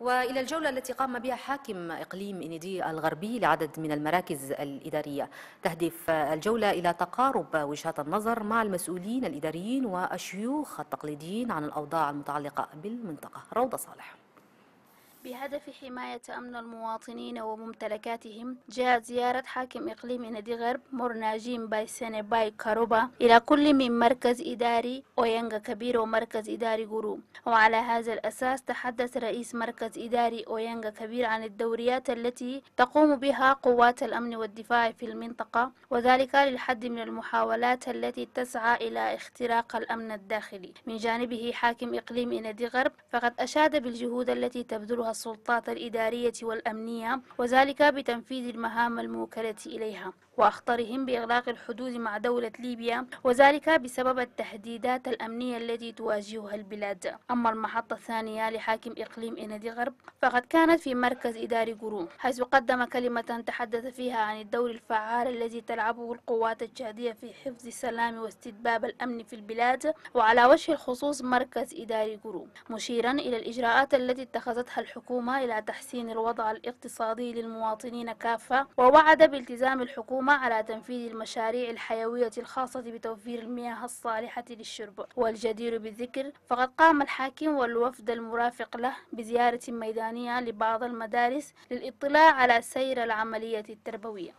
وإلى الجولة التي قام بها حاكم إقليم انيدي الغربي لعدد من المراكز الإدارية تهدف الجولة إلى تقارب وجهات النظر مع المسؤولين الإداريين والشيوخ التقليديين عن الأوضاع المتعلقة بالمنطقة روضة صالح بهدف حماية أمن المواطنين وممتلكاتهم جاءت زيارة حاكم إقليم نادي غرب مرناجين باي سنة باي كاروبا إلى كل من مركز إداري أوينغا كبير ومركز إداري غورو وعلى هذا الأساس تحدث رئيس مركز إداري أوينغا كبير عن الدوريات التي تقوم بها قوات الأمن والدفاع في المنطقة وذلك للحد من المحاولات التي تسعى إلى اختراق الأمن الداخلي من جانبه حاكم إقليم نادي غرب فقد أشاد بالجهود التي تبذلها السلطات الإدارية والأمنية وذلك بتنفيذ المهام الموكلة إليها وأخطرهم بإغلاق الحدود مع دولة ليبيا وذلك بسبب التهديدات الأمنية التي تواجهها البلاد أما المحطة الثانية لحاكم إقليم إندي غرب فقد كانت في مركز إداري قرون حيث قدم كلمة تحدث فيها عن الدور الفعال الذي تلعبه القوات الجادية في حفظ السلام واستتباب الأمن في البلاد وعلى وجه الخصوص مركز إداري قرون مشيرا إلى الإجراءات التي اتخذتها الحكومة الحكومة إلى تحسين الوضع الاقتصادي للمواطنين كافة ووعد بالتزام الحكومة على تنفيذ المشاريع الحيوية الخاصة بتوفير المياه الصالحة للشرب والجدير بالذكر فقد قام الحاكم والوفد المرافق له بزيارة ميدانية لبعض المدارس للاطلاع على سير العملية التربوية